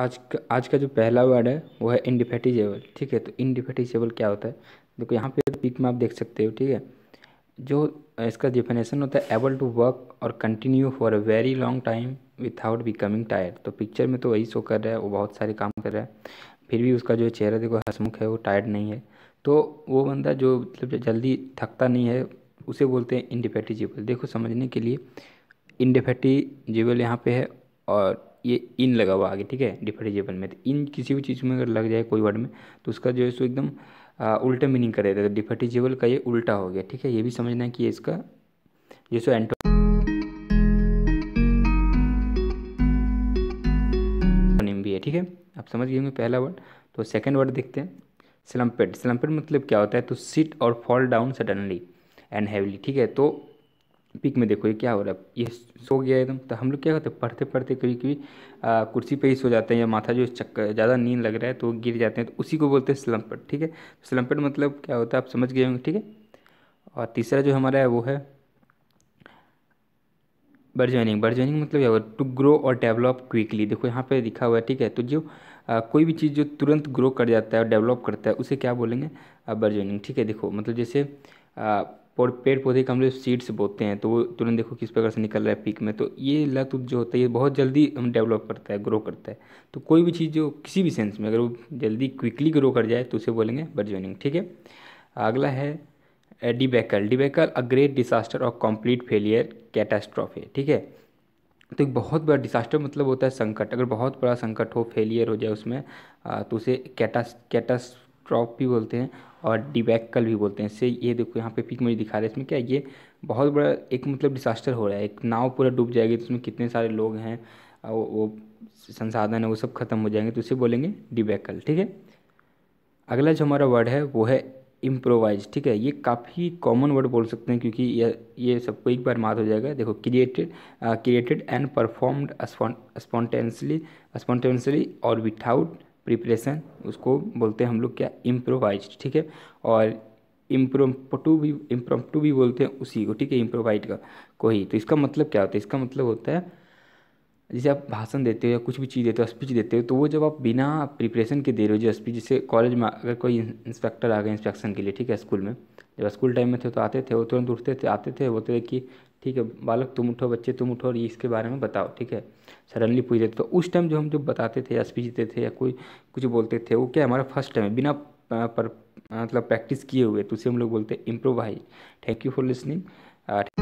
आज का आज का जो पहला वर्ड है वो है इंडिफेटिजेबल ठीक है तो इंडिफेटिजेबल क्या होता है देखो यहाँ पे पिक में आप देख सकते हो ठीक है जो इसका डिफिनेशन होता है एबल टू वर्क और continue for a very long time without becoming tired तो पिक्चर में तो वही शो कर रहा है वो बहुत सारे काम कर रहा है फिर भी उसका जो चेहरा देखो हसमुख है वो टायर्ड नहीं है तो वो बंदा जो मतलब जल्दी थकता नहीं है उसे बोलते हैं इंडिफेटिजेबल देखो समझने के लिए इंडिफेटिजेबल यहाँ पे है और ये इन लगा हुआ आगे ठीक है डिफरेजेबल में तो इन किसी भी चीज़ में अगर लग जाए कोई वर्ड में तो उसका जो है सो एकदम उल्टा मीनिंग कर देता है तो डिफर्टिजेबल का ये उल्टा हो गया ठीक है ये भी समझना है कि इसका जो सो एंटो भी है ठीक है आप समझ गए होंगे पहला वर्ड तो सेकेंड वर्ड देखते हैं स्लम्पेड स्लम्पेड मतलब क्या होता है तो सिट और fall down suddenly and heavily ठीक है तो पिक में देखो ये क्या हो रहा है ये सो गया एकदम तो हम लोग क्या होते हैं पढ़ते पढ़ते कभी कभी कुर्सी पे ही सो जाते हैं या माथा जो चक्कर ज़्यादा नींद लग रहा है तो गिर जाते हैं तो उसी को बोलते हैं स्लम्पट ठीक है स्लम्पट मतलब क्या होता है आप समझ गए होंगे ठीक है और तीसरा जो हमारा है वो है बर्जनिंग बर्जनिंग मतलब क्या होगा टू ग्रो और डेवलप क्विकली देखो यहाँ पे लिखा हुआ है ठीक है तो जो आ, कोई भी चीज़ जो तुरंत ग्रो कर जाता है और डेवलप करता है उसे क्या बोलेंगे बर्जनिंग ठीक है देखो मतलब जैसे आ, और पेड़ पौधे का हम लोग सीड्स बोते हैं तो वो तुरंत देखो किस प्रकार से निकल रहा है पीक में तो ये लत जो होता है ये बहुत जल्दी हम डेवलप करता है ग्रो करता है तो कोई भी चीज़ जो किसी भी सेंस में अगर वो जल्दी क्विकली ग्रो कर जाए तो उसे बोलेंगे बर्जोनिंग ठीक है अगला है debacle debacle a great disaster और कम्प्लीट फेलियर कैटास्ट्रॉफी ठीक है तो एक बहुत बड़ा डिसास्टर मतलब होता है संकट अगर बहुत बड़ा संकट हो फेलियर हो जाए उसमें तो उसे कैटास कैटास्ट्रॉफ भी बोलते हैं और डिबैकल भी बोलते हैं इससे ये देखो यहाँ पे पिक मुझे दिखा रहे हैं इसमें क्या ये बहुत बड़ा एक मतलब डिसास्टर हो रहा है एक नाव पूरा डूब जाएगी तो उसमें कितने सारे लोग हैं वो, वो संसाधन है वो सब खत्म हो जाएंगे तो उसे बोलेंगे डिबैकल ठीक है अगला जो हमारा वर्ड है वो है इम्प्रोवाइज ठीक है ये काफ़ी कॉमन वर्ड बोल सकते हैं क्योंकि ये ये सबको एक बार मात हो जाएगा देखो created created and performed spontaneously spontaneously और विथआउट प्रिपरेशन उसको बोलते हैं हम लोग क्या इम्प्रोवाइज ठीक है और इम्प्रोम्पटू भी इम्प्रोम्पटू भी बोलते हैं उसी को ठीक है इम्प्रोवाइज का को ही तो इसका मतलब क्या होता है इसका मतलब होता है जैसे आप भाषण देते हो या कुछ भी चीज़ देते हो स्पीच देते हो तो वो जब आप बिना प्रिपरेशन के दे रहे हो जो स्पीच जैसे कॉलेज में अगर कोई इंस्पेक्टर आ गए इंस्पेक्शन के लिए ठीक है स्कूल में जब स्कूल टाइम में थे तो आते थे वो तुरंत उठते थे आते थे बोलते थे कि ठीक है बालक तुम उठो बच्चे तुम उठो और ये इसके बारे में बताओ ठीक है सडनली पूछ देते तो उस टाइम जो हम जो बताते थे या स्पीच देते थे या कोई कुछ बोलते थे वो क्या हमारा फर्स्ट टाइम है बिना पर मतलब प्रैक्टिस किए हुए तो उसे हम लोग बोलते हैं improvise thank you for listening